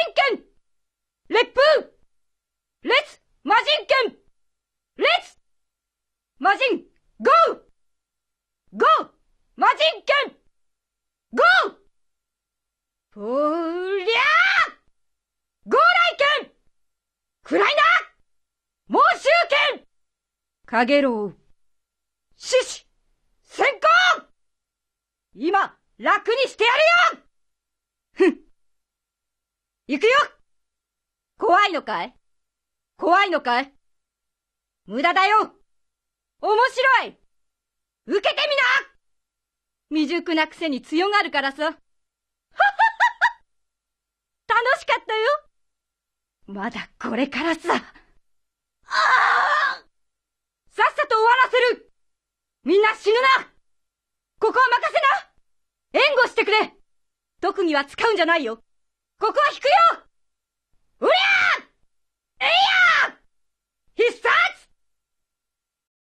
人剣烈風烈魔人剣烈魔人 !GO! GO! 魔人剣 !GO! ほりゃあー来剣暗いな猛襲剣影楼獅子先行今楽にしてやるよ行くよ怖いのかい怖いのかい無駄だよ面白い受けてみな未熟なくせに強がるからさ。ははは楽しかったよまだこれからさ。さっさと終わらせるみんな死ぬなここは任せな援護してくれ特技は使うんじゃないよここは引くよ！